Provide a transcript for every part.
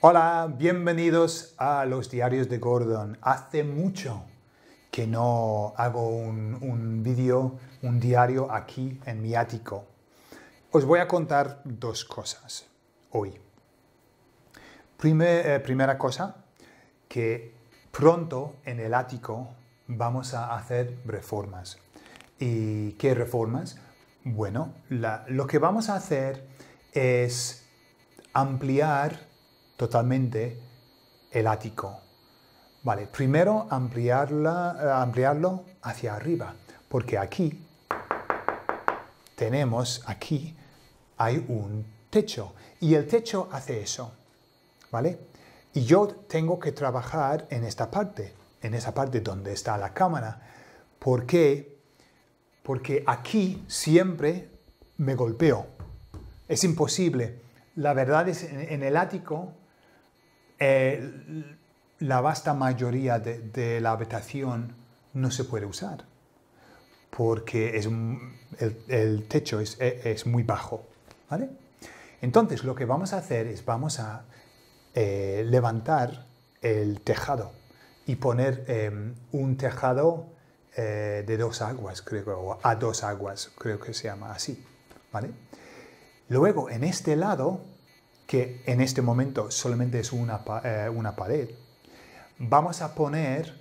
Hola, bienvenidos a los diarios de Gordon. Hace mucho que no hago un, vídeo, un diario aquí en mi ático. Os voy a contar dos cosas hoy. Eh, primera cosa, que pronto en el ático vamos a hacer reformas. ¿Y qué reformas? Bueno, lo que vamos a hacer es ampliar totalmente el ático. Vale, primero ampliarla, eh, ampliarlo hacia arriba, porque aquí tenemos, aquí hay un techo y el techo hace eso, ¿vale? Y yo tengo que trabajar en esta parte, en esa parte donde está la cámara. ¿Por qué? Porque aquí siempre me golpeo. Es imposible. La verdad es, en el ático eh, la vasta mayoría de, la habitación no se puede usar porque es, el, techo es, e, es, muy bajo. ¿vale? Entonces lo que vamos a hacer es vamos a eh, levantar el tejado y poner eh, un tejado de dos aguas, creo, o a dos aguas, creo que se llama así. ¿vale? Luego, en este lado que en este momento solamente es eh, una, pared, vamos a poner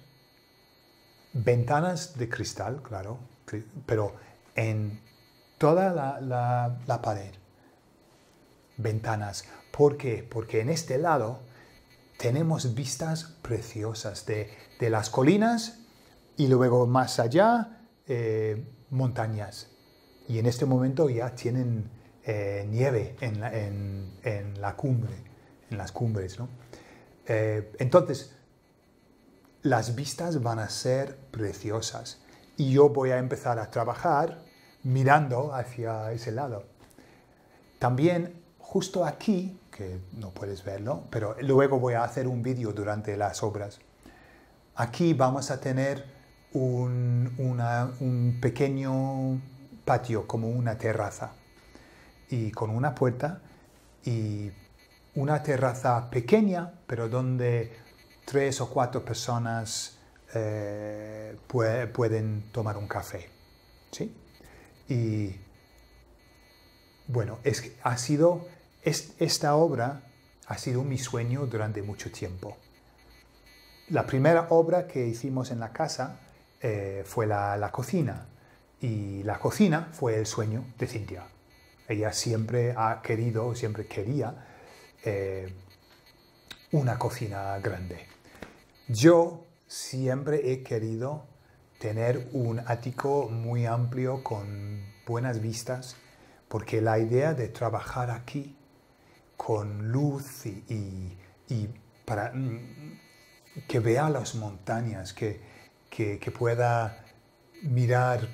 ventanas de cristal, claro, pero en toda la, pared. Ventanas. ¿Por qué? Porque en este lado tenemos vistas preciosas de, las colinas y luego más allá eh, montañas. Y en este momento ya tienen eh, nieve en la, cumbre, en las cumbres. ¿no? Eh, entonces, las vistas van a ser preciosas y yo voy a empezar a trabajar mirando hacia ese lado. También justo aquí, que no puedes verlo, pero luego voy a hacer un vídeo durante las obras. Aquí vamos a tener un pequeño patio, como una terraza y con una puerta y una terraza pequeña, pero donde tres o cuatro personas eh, pueden tomar un café. ¿sí? Y bueno, es, ha sido, esta obra ha sido mi sueño durante mucho tiempo. La primera obra que hicimos en la casa eh, fue la, la cocina y la cocina fue el sueño de Cintia. Ella siempre ha querido, siempre quería eh, una cocina grande. Yo siempre he querido tener un ático muy amplio con buenas vistas, porque la idea de trabajar aquí con luz y, para mm, que vea las montañas, que, pueda mirar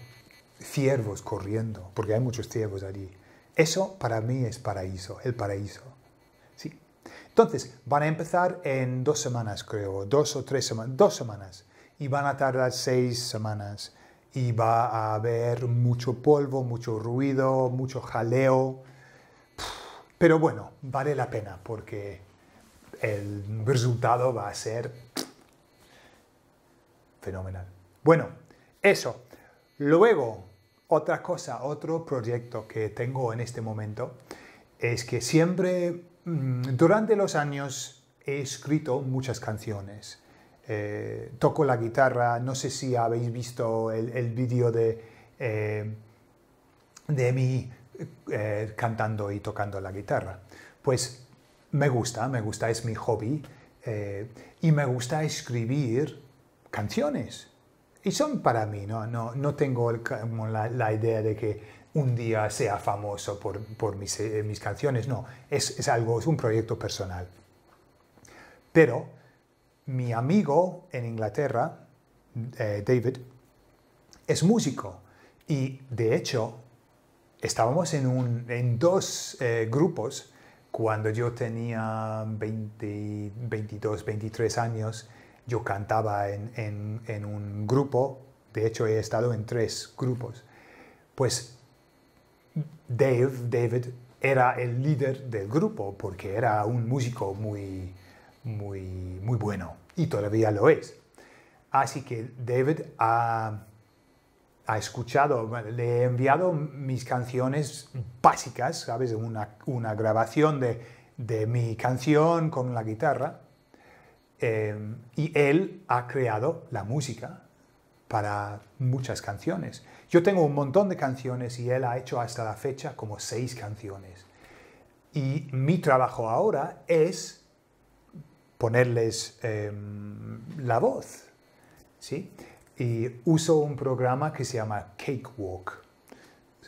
ciervos corriendo, porque hay muchos ciervos allí, eso para mí es paraíso, el paraíso. ¿Sí? Entonces, van a empezar en dos semanas, creo, dos o tres semanas, dos semanas, y van a tardar seis semanas, y va a haber mucho polvo, mucho ruido, mucho jaleo, pero bueno, vale la pena porque el resultado va a ser fenomenal. Bueno, eso. Luego, otra cosa, otro proyecto que tengo en este momento es que siempre mm, durante los años he escrito muchas canciones. Eh, toco la guitarra, no sé si habéis visto el, vídeo de, eh, mí eh, cantando y tocando la guitarra. Pues me gusta, me gusta, es mi hobby y me gusta escribir canciones. Y son para mí, no, tengo la, idea de que un día sea famoso por, eh, mis, canciones, no, es, algo, es un proyecto personal. Pero mi amigo en Inglaterra, eh, David, es músico y de hecho estábamos en, dos eh, grupos cuando yo tenía 20, 22, 23 años yo cantaba en, un grupo, de hecho he estado en tres grupos. Pues Dave, David, era el líder del grupo porque era un músico muy, muy, muy bueno y todavía lo es. Así que David ha, escuchado, le he enviado mis canciones básicas, Una, una grabación de mi canción con la guitarra Em, y él ha creado la música para muchas canciones. Yo tengo un montón de canciones y él ha hecho hasta la fecha como seis canciones. Y mi trabajo ahora es ponerles em, la voz. ¿sí? Y uso un programa que se llama Cakewalk,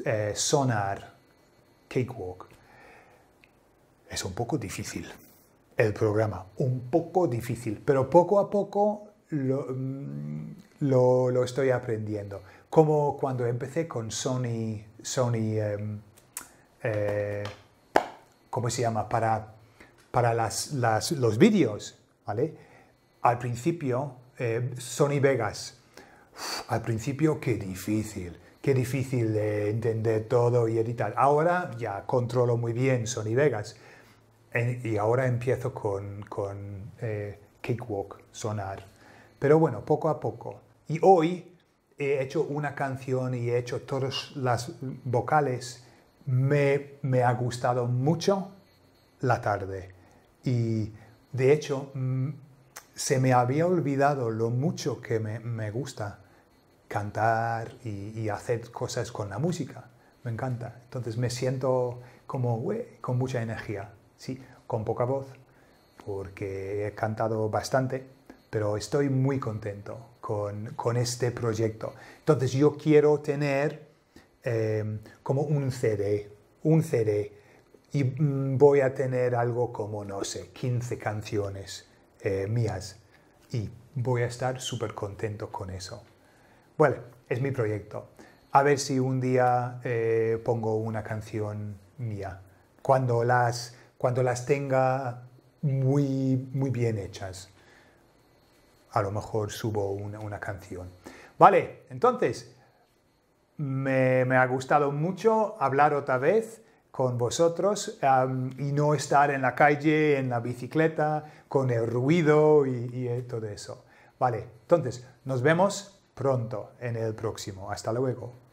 eh, Sonar Cakewalk. Es un poco difícil el programa. Un poco difícil, pero poco a poco lo, mm, estoy aprendiendo. Como cuando empecé con Sony, Sony em, eh, ¿cómo se llama? Para, para los vídeos, ¿vale? Al principio, eh, Sony Vegas. al principio, qué difícil qué difícil de entender todo y editar. Ahora ya controlo muy bien Sony Vegas, y ahora empiezo con, con eh, Cakewalk, sonar. Pero bueno, poco a poco. Y hoy he hecho una canción y he hecho todas las vocales. Me, me ha gustado mucho la tarde. Y de hecho, mm, se me había olvidado lo mucho que me, me gusta cantar y, hacer cosas con la música. Me encanta. Entonces me siento como, con mucha energía sí, con poca voz, porque he cantado bastante, pero estoy muy contento con, este proyecto. Entonces yo quiero tener em, como un CD, un CD, y mm, voy a tener algo como, no sé, 15 canciones eh, mías, y voy a estar súper contento con eso. Bueno, es mi proyecto. A ver si un día eh, pongo una canción mía. Cuando las cuando las tenga muy, bien hechas, a lo mejor subo una, canción. Vale, entonces, me, ha gustado mucho hablar otra vez con vosotros y no estar en la calle, en la bicicleta, con el ruido y eh, todo eso. Vale, entonces, nos vemos pronto en el próximo. Hasta luego.